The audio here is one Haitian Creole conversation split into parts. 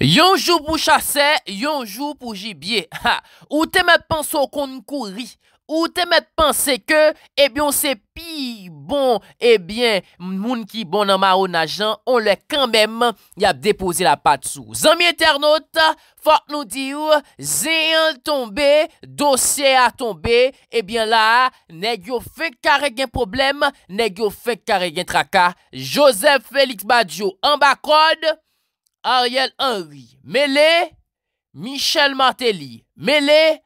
Yonjou pou chase, yonjou pou jibye Ha, ou temet panso kon kouri Ou temet panse ke, ebyon se pi bon Ebyen, moun ki bon nan ma ou na jan On le kanbem, yap depose la pat sou Zami internet, fok nou di ou Zeyan tombe, dosye a tombe Ebyen la, negyo fek kare gen problem Negyo fek kare gen traka Josef Felix Badiou, ambakode Ariel Henry, mele, Michel Martelly, mele,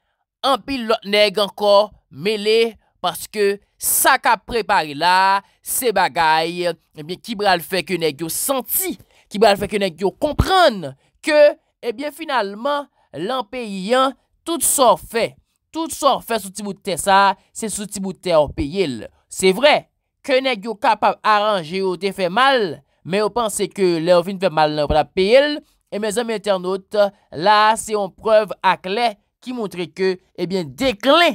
an pil lot neg anko, mele, paske sa ka prepari la, se bagay, ebyen eh ki bral fe ke neg yo senti, ki bral fe ke neg yo kompran, ke, ebyen eh finalman, lan pe yon, tout sor fe, tout sor fe sou ti bout te sa, se sou ti bout te an pe yil. Se vre, ke neg yo kapap aranje yo te fe mal, Mè eh eh yo panse ke lè ou vin fè mal nan wè la pèl, e mè zan mè internaute, la se yon preuve ak lè ki mountre ke, e bè dek lè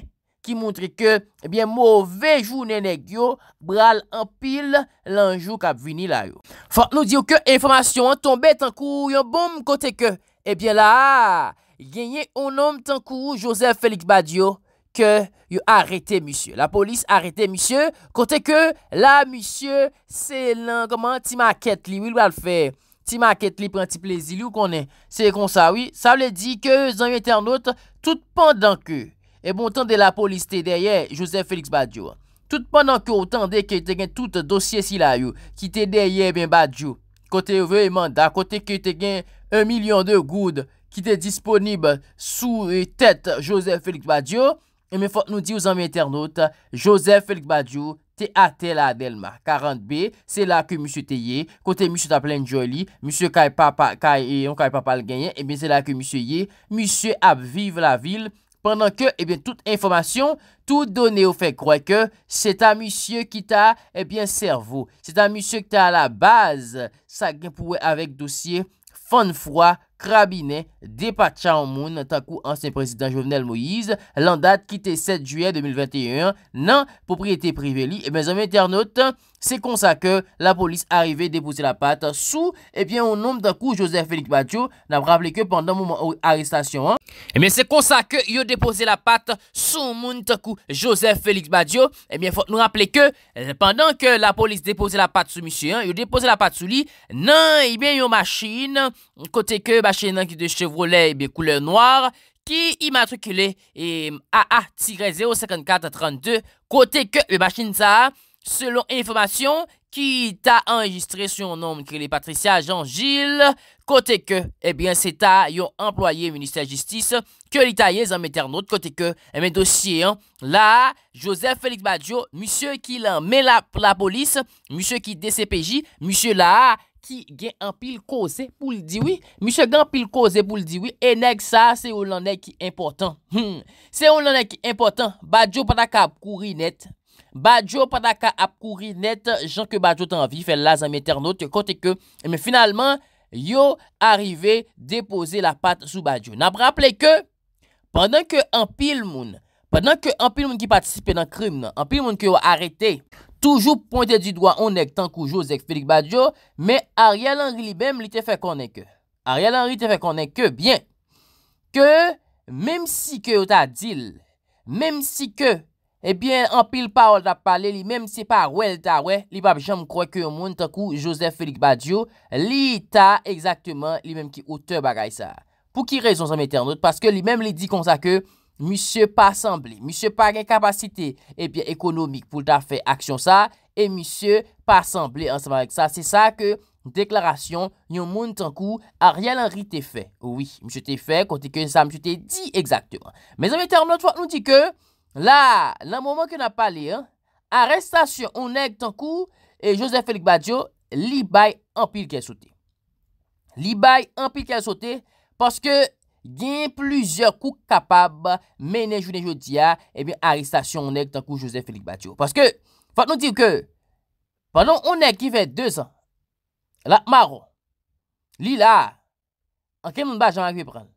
ki mountre ke, e bè mouvejou nenè gyo, bral anpil lanjou kap vini la yo. Fò, nou diyo ke informasyon an tombe tankou, yon bom kote ke, e eh bè la, genye ou nom tankou, Joseph Félix Badiou, ke yu arete musye. La polis arete musye, kote ke la musye, se lan koman ti maket li, wil wal fe, ti maket li prenti plezi li, ou konen, se kon sa, oui, sa wle di ke e zan yu internot, tout pandan ke, e bon tan de la polis te derye, Joseph Félix Badiou, tout pandan ke, ou tan de ke te gen tout dosye si la yu, ki te derye ben Badiou, kote veyman, da kote ke te gen, un milyon de goud, ki te disponib, sou e tèt, Joseph Félix Badiou, E mwen fote nou di ou zan mwen internaute, Joseph Félix Badiou, te ate la Adelma 40B, se la ke Monsie te ye, kote Monsie ta plen joli, Monsie ka e papa, ka e eh, yon, ka e papa le genyen, e bè se la ke Monsie ye, Monsie ap vive la vil, pendant ke, e eh bè, tout informasyon, tout donè ou fè kroy ke, se ta eh Monsie ki ta, e bè, servou, se ta Monsie ki ta la baz, sa gen pouwe avek dosye, fan fwa, Krabine de Pachamoun, takou anseyn prezident Jovenel Moïse, lan dat kite 7 juye 2021 nan popriyete priveli. E eh ben zami internaute, se konsa ke la polis arive depouse la pat sou, e eh bien ou nom takou Joseph Félix Badiou nan pravle ke pandan mouman ou arrestasyon an. Emen se konsa ke yo depoze la pat sou moun takou Joseph Felix Badiou, emen eh fote nou rappele ke, euh, pendant ke la polis depoze la pat sou misyon, yo depoze la pat sou li, nan emen eh yo machine, kote ke yo machine nan ki de chevrolet ebe koule noir, ki imatrikile AA-054-32, kote ke yo machine sa a, Selon informasyon ki ta enregistre su yon nom ki li Patricia Jean-Gilles, kote ke, ebyen, eh se ta yon employe minister justice ke li ta ye zanmeter not, kote ke, e eh men dosye, la, Joseph Félix Badiou, msye ki lan men la polis, msye ki DCPJ, msye la, ki gen an pil koze pou li diwi, msye gen an pil koze pou li diwi, e neg sa, se ou lan neg ki importan, hmm. se ou lan neg ki importan, Badiou patakab kouri net. Badjo pata ka ap kouri net jan ke Badjo tanvi, fe lazan mi eternote kote ke, men finalman yo arive depose la pat sou Badjo, nan praple ke pandan ke an pil moun pandan ke an pil moun ki patisipe nan krim nan, an pil moun ki yo arete toujou ponte di doa on ek tan koujou zek Félix Badjo, men Ariel Henry li bem li te fe konen ke Ariel Henry te fe konen ke, bien ke, menm si ke yo ta dil, menm si ke Ebyen, an pil paol da pale, li menm se pa wèl da wè, li babi jan mkroy ke yon moun tankou Joseph Félix Badiou, li ta exactement li menm ki ote bagay sa. Pou ki rezon, zanm etè anot, paske li menm li di kon sa ke, Monsie Passemblé, Monsie Pagay Kapasité, ebyen eh ekonomik pou da fè aksyon sa, e Monsie Passemblé ansanman wèk sa. Se sa ke, deklarasyon, yon moun tankou, a riyal anri te fè. Ouwi, Monsie te fè, konti ke sa Monsie te di exactement. Me zanm etè anot, fwa La, nan mouman ki nan pali, arrestasyon ou neg tan kou, e Josef Félix Badiou li bay empil kè sote. Li bay empil kè sote, paske gen plouzyor kou kapab mènen jounen joun diya, ebyen eh arrestasyon ou neg tan kou Josef Félix Badiou. Paske, fat nou diw ke, panon ou neg ki vey 2 an, la, maron, li la, an ke moun bajan akwe pran,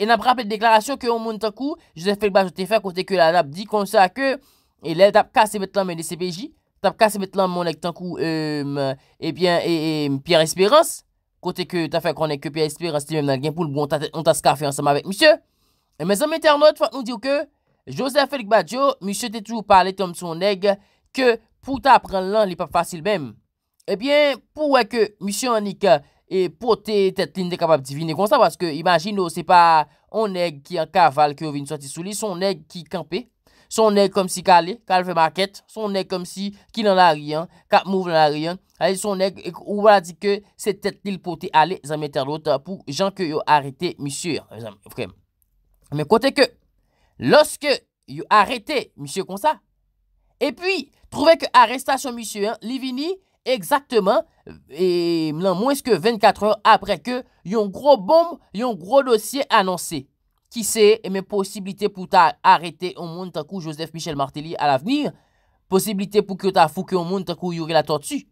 E nan prape de deklarasyon ke ou moun tankou, Josef Feliq Bajo te fè kote ke la lap di konsa ke, e lè tap kase bet lan men de CPJ, tap kase bet lan men ek tankou, e bien, e, e Pierre Esperance, kote ke ta fè konek que Pierre Esperance te mèm nan gen pou lbou, an ta ska fè ansama vek. Misyè, e mezèm Eternote fèk nou diw ke, Josef Feliq Bajo, misyè te tou ou pale tom son neg, ke pou ta apren lan li pa fasil bèm. E bien, pou wè ke misyè anik ke, E pote tetlin de kapap divine konsa. Paske imajin nou se pa on neg ki an kaval ki yo vin sou ti souli. Son neg ki kampe. Son neg kom si kale. Kale ve market. Son neg kom si ki nan a riyan. Ka mouv nan a riyan. Son neg e ou wala di ke se tetlin pote ale zanmeter louta pou jan ke yo arete misye. Me kote ke. Loske yo arete misye konsa. E pi trouve ke arestasyon misye. Li vini. Eksaktman, mwen mwens ke 24 an apre ke yon gro bom, yon gro dosye ananse. Ki se, eh men posibilite pou ta arete o moun tankou Joseph Michel Martelly al avenir. Posibilite pou ke ta fouke o moun tankou yon relator tsu.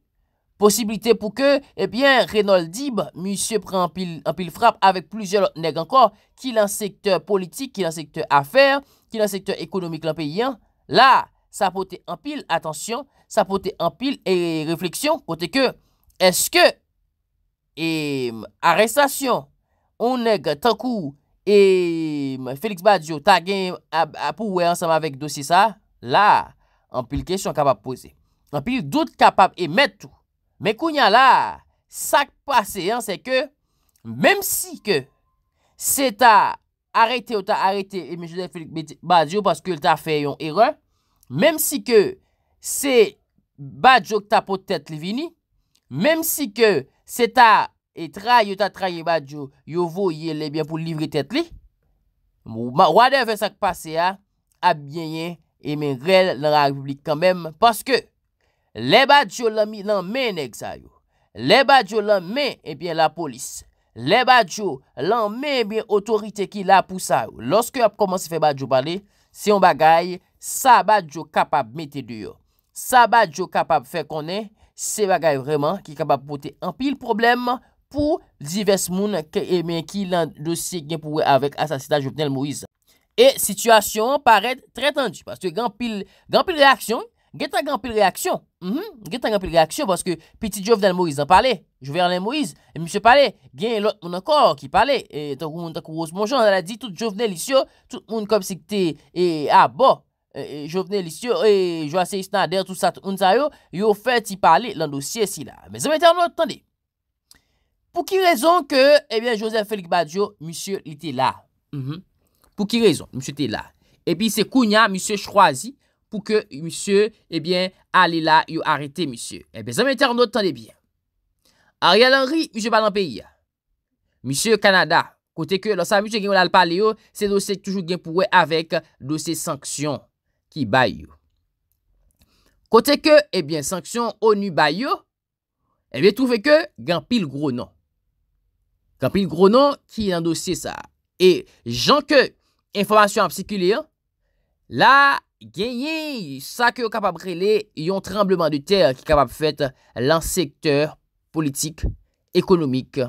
Posibilite pou ke, ebyen, eh Reynold Dib, misye pre an pil frap avek plujel neg ankor, ki lan sektor politik, ki lan sektor afer, ki lan sektor ekonomik lan peyen, la! Sa pote empil, atensyon, sa pote empil e refleksyon, pote ke, eske, em, arestasyon, on neg tan kou, em, Felix Badiou, ta gen apouwe ansanm avek dosi sa, la, empil kesyon kapap pose. Empil dout kapap emet tou. Me kou nyan la, sak pase, se ke, mem si ke, se ta arete ou ta arete, em, felix Badiou, paske ou ta fe yon eren, Mem si ke se badjo ki ta potet li vini, mem si ke se ta etraye, ta atraye badjo, yo voye lebyen pou livri tetli, wade ve sak pase a, a byenye, e men rel nan ak publik kanmem, paske le badjo lan men ek zayou. Le badjo lan men epyen la polis. Le badjo lan men epyen otorite ki la pousayou. Lorske ap koman se fe badjo pale, se yon bagayi, sa ba jo kapab mette deyo. Sa ba jo kapab fe konen, se bagay vreman ki kapab pote an pil problem pou divers moun ke emen ki lan dosye gen pouwe avèk asasita Jovenel Moïse. E, situasyon paret tre tendu, paske gen pil gen pil reaksyon, gen tan gen pil reaksyon, mhm, gen tan gen pil reaksyon, baske piti Jovenel Moïse an pale, Jovenel Moïse, e M. Pale, gen lot moun akor ki pale, etan kou moun, etan kou moun, moun joun, an la di, tout Jovenel isyo, tout moun kopsikte, e, a, ah, boh, Eh, eh, jo vene lisyo, eh, jo ase istan ader tout sat onzayo Yo fè ti pale lan dosye si la Mè zè mè tè anot tande Pou ki rezon ke, e bè, Joseph Félix Badiou, mè sè ite la Pou ki rezon, mè sè ite la E pi se kounya mè sè chroazi Pou ke mè sè, e bè, alè la yo arete mè sè E bè zè mè tè anot tande bè Ariel Henry, mè sè pale an peyi Mè sè Kanada Kote ke, lò sa mè sè genyo lal pale yo Se dosè toujou genpouwe avèk dosè sanksyon ki bayou. Kote ke, ebyen, eh sanksyon ONU bayou, ebyen, eh toufe ke, gampil gro nan. Gampil gro nan, ki nan dosye sa. E, jan ke, informasyon ap sekile, la, genye, sa ke yo kapab rele, yon trembleman de ter, ki kapab fet, lan sektor politik, ekonomik,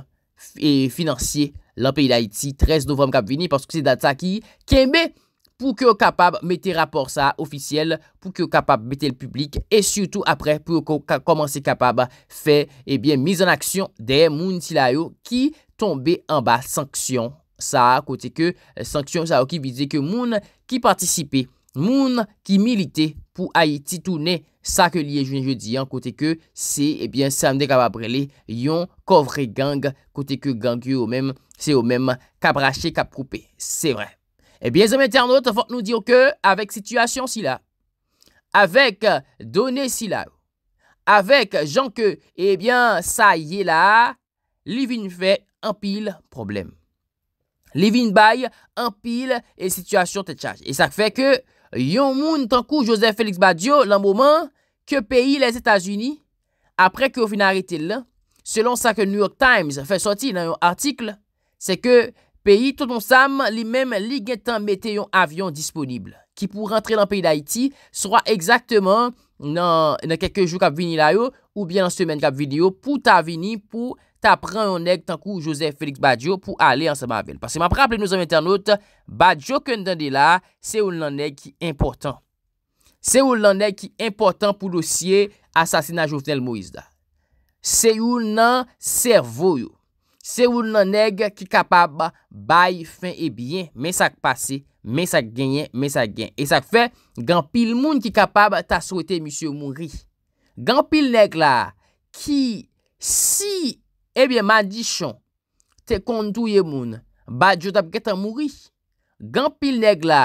e finansye, lan peyi la iti, 13 novem kap vini, paskou se data ki, kembe, e, pou ke w kapab mette rapor sa ofisyele, pou ke w kapab mette l publik, e syoutou apre pou ke w komanse kapab fe, ebyen, eh miz an aksyon de moun silayo ki tombe an ba sanksyon sa, kote ke eh, sanksyon sa w ki vize ke moun ki partisipe, moun ki milite pou Haiti toune sa ke liye jwen je di, kote ke se, ebyen, eh sa mde kapab rele yon kovre gang, kote ke gang yo ou men, se ou men kabrache kap proupe, se vren. Eh bien, les internautes, vont nous dire que, avec situation si là, avec euh, données si là, avec gens que, eh bien, ça y est là, Livin fait un pile problème. Livin bail un pile et situation te charge. Et ça fait que, yon moun tant coup Joseph Félix Badio, le moment que pays les États-Unis, après que vous arrêté là, selon ça que New York Times fait sortir dans un article, c'est que Peyi, touton sam, li menm li gen tan mette yon avyon disponible. Ki pou rentre lan peyi d'Haïti, swa exaktman nan kekejou kap vini la yo, ou bien nan semen kap vini yo, pou ta vini, pou ta pran yon neg tankou Joseph Félix Badiou pou ale ansama avyon. Pase ma praple nou zan vinter not, Badiou kèndan de la, se ou l'an neg ki important. Se ou l'an neg ki important pou l'osye asasina Jovenel Moïse da. Se ou l'an servou yo. Se woun nan neg ki kapab bay fin e biyen, men sak pase, men sak genyen, men sak genyen. E sak fe, gampil moun ki kapab ta souwete misyo moun ri. Gampil neg la ki si ebyen madishon te kondouye moun, badjo tap geta moun ri. Gampil neg la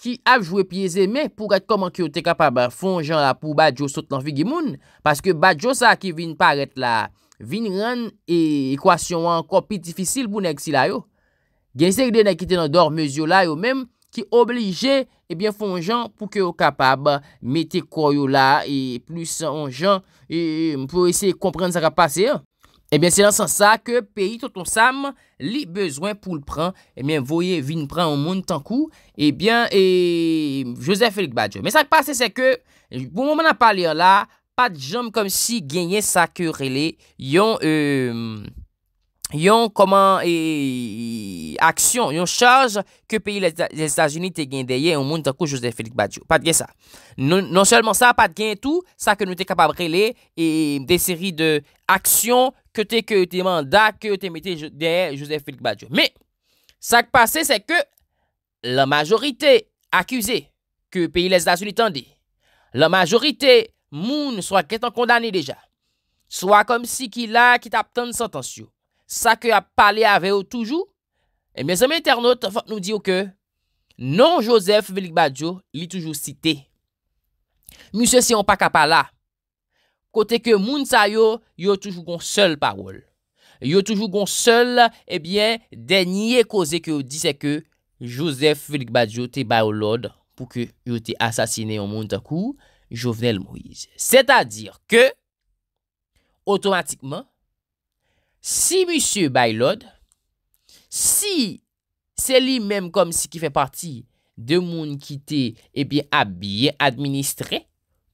ki ap jwepi e zeme pou ak komankyo te kapab fonjan la pou badjo sot nan figi moun, paske badjo sa ki vin paret la. vin ran e ekwasyon an kon pi difisil pou nek si la yo. Gen se ek de nek ite nan dor mez yo la yo mem, ki oblije, ebyen fon jan pou ke yo kapab mete koyo la, e plus an jan, e pou ese komprende sa ka pase yo. Ebyen, se lan san sa ke peyi to ton sam, li bezwen pou l pran, ebyen, voye vin pran an moun tankou, ebyen, e Joseph Félix Badjou. Men sa ka pase se ke, pou moun an pale yo la, Pat jom kom si genye sa ke rele yon euh, e, aksyon, yon chaj ke peyi les Etats-Unis te genye deye yon moun takou Joseph-Felix Badiou. Pat genye sa. Non, non selman sa, pat genye tou sa ke nou te kapab rele e, de seri de aksyon ke te ke te manda ke te mete der Joseph-Felix Badiou. Me, sa ke pase se ke la majorite akuse ke peyi les Etats-Unis tendi. La majorite... Moun sou a ketan kondane deja. Sou a kom si ki la ki tap tante santans yo. Sa ke a pale ave yo toujou. E mè zèm internot fòt nou di yo ke, non Josef Velik Badiou li toujou site. Mou se si an pa kapala. Kote ke moun sa yo, yo toujou kon sol parol. Yo toujou kon sol, ebyen, eh denye koze ke yo dise ke, Josef Velik Badiou te ba yo lod pou ke yo te asasine yo moun takou. Jovenel Moise. S'e ta dir ke, otomatikman, si monsie bay lode, si se li menm kom si ki fe parti de moun ki te e eh biye administre,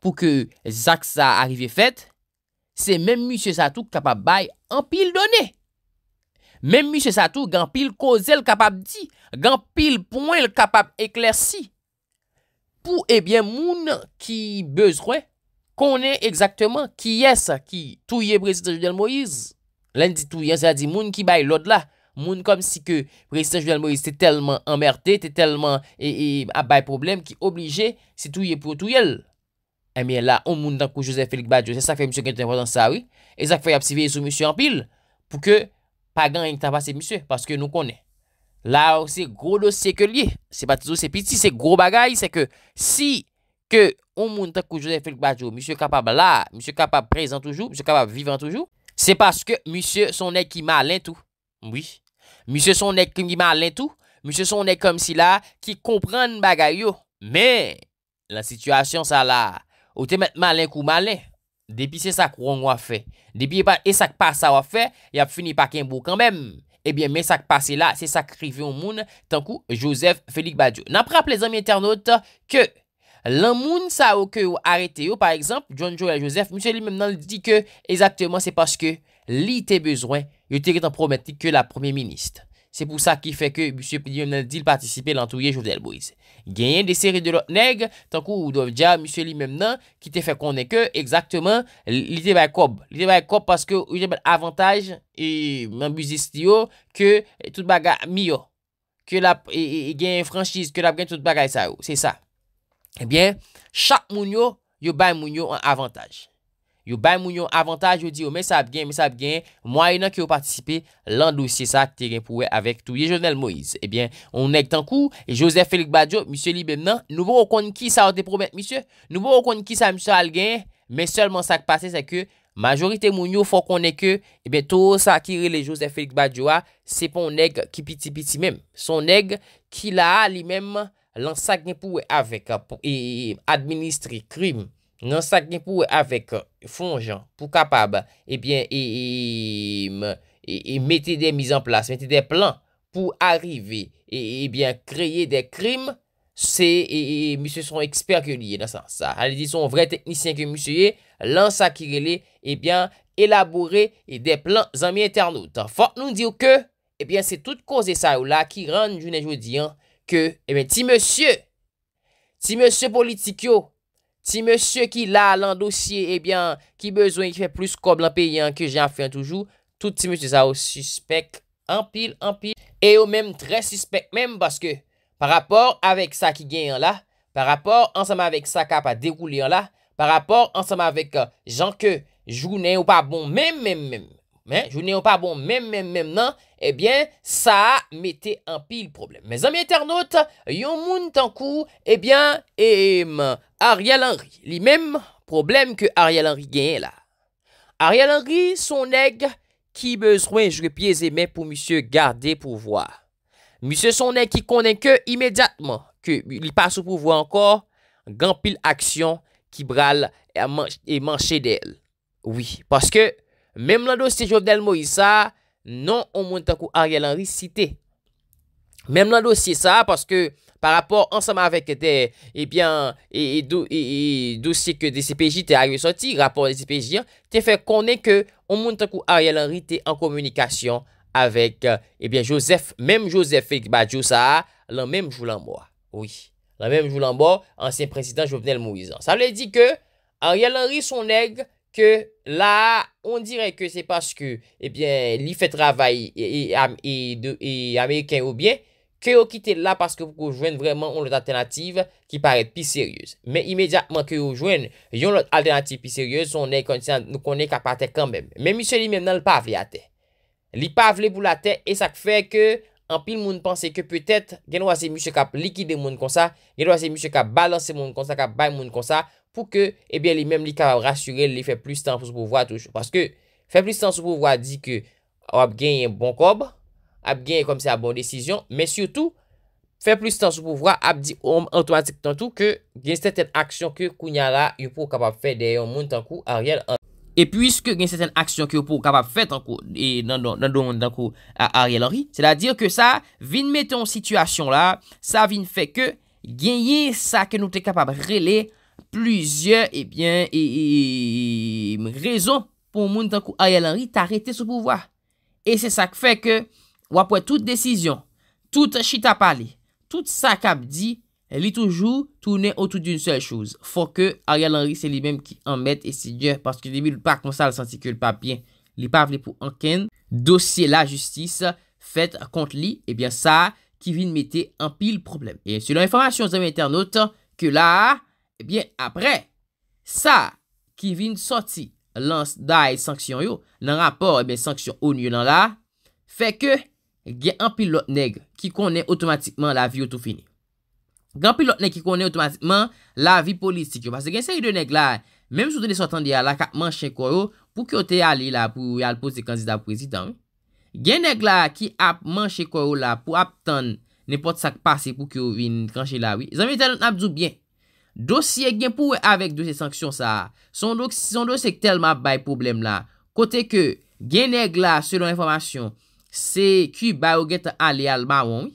pou ke zak sa arive fet, se menm monsie Satou kapab bay an pil donen. Menm monsie Satou gen pil koze l kapab di, gen pil poen l kapab ekler si. Pou ebyen eh moun ki bez kwen, konen ekzakteman ki yes ki touye prezident Julien Moïse. Len di touye, se la di moun ki baye lod la. Moun kom si ke prezident Julien Moïse te telman emerte, te telman e, e, a baye problem ki oblije si touye pou touyel. Ebyen eh la, on moun dan kou Josef Félix Badiou, se sa fè msè kwen te vwazan sa wè, e sa fè y ap sivye sou msè anpil pou ke pagan yon tapase msè, paske nou konen. La ou se gro do seke liye, se batidou se piti, se gro bagay, se ke si ke ou moun ta kou jodè fèk badjou, msè kapab la, msè kapab prezant toujou, msè kapab vivant toujou, se paske msè sonèk ki malen tou. Mwish. Msè sonèk ki malen tou, msè sonèk kom si la ki kompran bagay yo. Men, la situasyon sa la, ou te met malen kou malen, depi se sa kou an wafè, depi e sa kou pa sa wafè, ya fini pa kenbo kanbèm. Ebyen men sak pase la, se sak rive ou moun, tankou Joseph Félix Badiou. Napre ap les amy internaute, ke lan moun sa ou ke ou arete yo, par exemple, John Joe et Joseph, mousse li men nan li di ke, exactement se paske li te bezwen, yo te gritan promette ke la Premier Ministre. Se pou sa ki fe ke M.P.D. yon nan dil patisipe lantouye Jouzel Bouiz. Genyen de seri de lot neg, tankou ou do vja M.P.D. yon nan ki te fe konen ke, egzakteman, li te baye kob. Li te baye kob paske ou jen baye avantaj, e mambuzist yo, ke eh, tout bagay miyo. Ke la eh, eh, genye franchise, ke la genye tout bagay sa yo. Se sa. Ebyen, chak moun yo, yo baye moun yo an avantaj. Yo bay moun yo avantaj yo di yo mè sa ap gen, mè sa ap gen, mwa yon an ki yo patisipe lan dosye sa ak te gen pouwe avèk tou ye jounel Moïse. Ebyen, eh on neg tan kou, josef Félix Badiou, msè libe nan, nou bo kon ki sa o depromet msè, nou bo kon ki sa msè al gen, mè selman sa ak pase se ke majorite moun yo fò kon eke, ebyen eh tou sa ak kiri le josef Félix Badiou a, se pon neg ki piti piti mèm. Son neg ki la a li mèm lan sa gen pouwe avèk pou e administri krim. nan sa ki pou avek fonjan pou kapab, ebyen, e, e, e, e mette de miz an plas, mette de plan pou arive, ebyen, kreye de krim, se, e misye son ekspert ke liye, nan sa, sa, ale di son vre teknisyen ke misye, lan sa ki liye, ebyen, elabore de plan zanmi internaut. Fak nou diyo ke, ebyen, se tout koze sa ou la, ki ran jounen joun diyan, ke, ebyen, ti monsye, ti monsye politikyo, Ti monsye ki la lan dosye, ebyan, eh ki bezwen ki fe plus kob lan peyan ke jen fwen toujou, tout ti monsye sa ou suspek, an pil, an pil, e ou menm tre suspek menm, baske, par rapor avek sa ki genyan la, par rapor ansama avek sa kap a derouliyan la, par rapor ansama avek euh, jan ke jounen ou pa bon menm, menm, menm, menm, jounen ou pa bon menm, menm, menm, menm, nan, ebyan, eh sa mette an pil problem. Me zami internet, yon moun tankou, ebyan, eh e, menm, Ariel Henry, li menm problem ke Ariel Henry genye la. Ariel Henry son neg ki bezwen jrepye zeme pou msye gade pou vwa. Msye son neg ki konen ke imediatman ke li passe pou vwa ankor, gampil aksyon ki bral e, e manche del. Oui, paske menm nan dosye Jovenel Moïsa, non ou mwen takou Ariel Henry site. Menm nan dosye sa, paske, Par rapor ansama avek de, ebyen, euh, eh e eh, eh, dosye ke de CPJ te aywe soti, rapor de CPJ, te fe konen ke, on moun takou Ariel Henry te an komunikasyon avek, ebyen, Joseph, menm Joseph Fekbajousa, len menm joulan mwa. Oui. Len menm joulan mwa, ansen prezident Jovenel Moizan. Sa le di ke, Ariel Henry son neg, ke la, on direk ke se paske, ebyen, li fe travay, e Ameriken ou bien, Kyo yo kite la paske pou kou jwen vreman yon lot alternativ ki paret pi seryos. Men imediatman kyo yo jwen, yon lot alternativ pi seryos, nou konen kapatek kanmen. Men misyo li men nan li pavle atè. Li pavle pou la tè, e sak fè ke anpil moun panse ke pwetèt gen wase misyo kap likide moun konsa, gen wase misyo kap balanse moun konsa, kap bay moun konsa, pou ke e eh ben li men li kap rasyure, li fè plis tan sou pou vwa touj. Paske fè plis tan sou pou vwa di ke wap gen yon bon kobre, ap genye kom se a bon desisyon, men syoutou, fe plis tan sou pouvwa, ap di om anto an zik tan tou, ke genye seten aksyon ke kounya la, yo pou kapap fe deyo moun tankou Ariel Henry. E pwiske genye seten aksyon ke yo pou kapap fe tankou, e nan don moun tankou Ariel Henry, se la dir ke sa, vin meton sitwasyon la, sa vin fe ke, genye sa ke nou te kapap rele, plisye, ebyen, eh eee, rezon, pou moun tankou Ariel Henry, ta rete sou pouvwa. E se sa ke fe ke, wapwen tout desizyon, tout chita pali, tout sa kap di, li toujou, toune otou d'un sel chouz. Fon ke, a yal anri, se li menm ki anmet, e si djou, paske li mi l pa kon sa, la santi ki l pa bien, li pa vle pou anken, dosye la justis, fet kont li, e bien sa, ki vin mette an pil problem. E, sou la informasyon, zanm internot, ke la, e bien apre, sa, ki vin soti, lan da e sanksyon yo, nan rapor, e eh ben sanksyon, ou nye lan la, fe ke, gen anpil lot neg ki konen otomatikman la vi yo tou fini. Gen anpil lot neg ki konen otomatikman la vi politik yo. Pase gen se yi de neg la, mem sou de ne sotan diya la ka ap manche koro pou ki yo te yale la pou yal pose kanzida prezident. Gen neg la ki ap manche koro la pou aptan nepot sak pase pou ki yo vin kanshe la. Zanmite yon ap zou bien. Dosye gen pou we avek dosye sanksyon sa. Son dosye tel ma bay problem la. Kote ke gen neg la, selon informasyon, Se ki ba ou get a li al ma woun.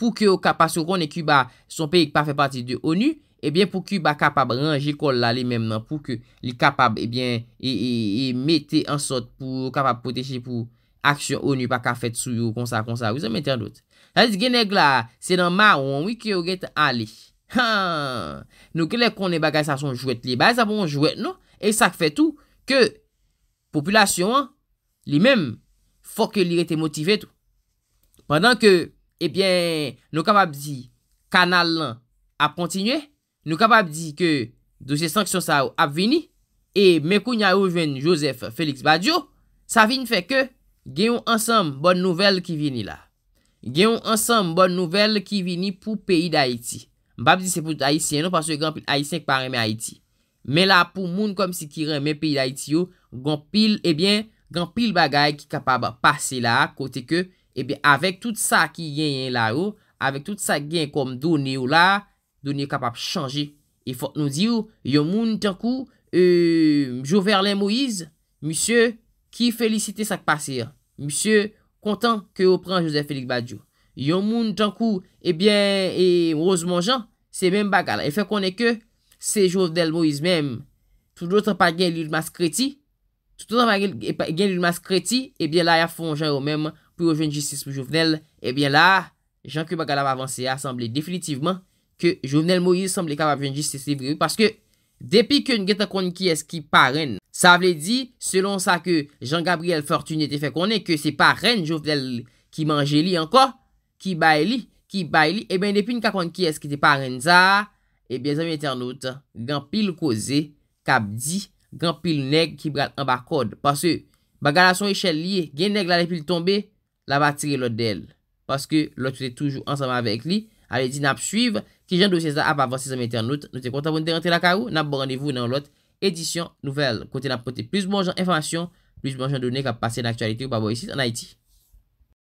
Pou ke ou kapas yo konen ki ba son peyik pa fe pati de ONU. Ebyen pou ki ba kapab ranjikol la li menm nan. Pou ke li kapab ebyen e, e, e mette ansot pou kapab poteche pou aksyon ONU. Pa ka fet sou yo konsa konsa. Ou se mette an dout. Ase genek la se nan ma woun ki ou get a li. Haan. Nou ke lek konen bagay sa son jwet li. Ba e sa bon jwet nou. E sa kfe tou ke populasyon li menm. Fok ke li rete motive tou. Pendan ke, ebyen, eh nou kapap di kanal lan ap kontinye, nou kapap di ke dosye sanksyon sa ou ap vini, e menkou nya ou ven Joseph Felix Badiou, sa vini fe ke genyon ansam bon nouvel ki vini la. Genyon ansam bon nouvel ki vini pou peyi da Haiti. Mbap di sepout Haitien nou, paswe genyon pi Haitien ki pareme Haiti. Men la pou moun kom si ki reme peyi da Haiti yo, genyon pil, ebyen, eh Gan pil bagay ki kapab pase la, kote ke, ebe, eh avèk tout sa ki yen yen la ou, avèk tout sa gen kom donye ou la, donye kapab chanje. E fòk nou di ou, yon moun tankou, e, Jouverlin Moïse, monsye, ki felicite sak pase ya. Monsye, kontan ke ou pran Josef Félix Badjou. Yon moun tankou, ebyen, eh e, Rose Monjean, se men bagal. E fè konè ke, se Jouverlin Moïse men, tout loutan pa gen Lille Mascreti, tout anman e, gen li mas kreti, ebyen la ya fon jan yo mem, pou yo jwenjistis pou Jouvenel, ebyen la, jankou bagala va avanse, a samble definitivman, ke Jouvenel Moïse, samble kabab jwenjistis li vrewe, paske, depi ke nge ta kon ki eski pa ren, sa vle di, selon sa ke, jan Gabriel Fortuny ete fe konen, ke se pa ren Jouvenel, ki manje li anko, ki bay li, ki bay li, ebyen depi nka kon ki eski te pa ren za, ebyen zami internet, gen pil koze, kab di, Gan pil neg ki bral an ba kod. Pase, ba gana son eshel liye, gen neg la le pil tombe, la ba tire lot del. Pase ke lot sute toujou ansama avek li. Ale di nap suiv, ki jan dosye za ap avansi sa mette an lot. Nou te konta bon de rentre la ka ou, nap bon randevou nan lot edisyon nouvel. Kote nap pote plus bon jan informasyon, plus bon jan do ne kap pase laktualite ou pa bo yisit an Haiti.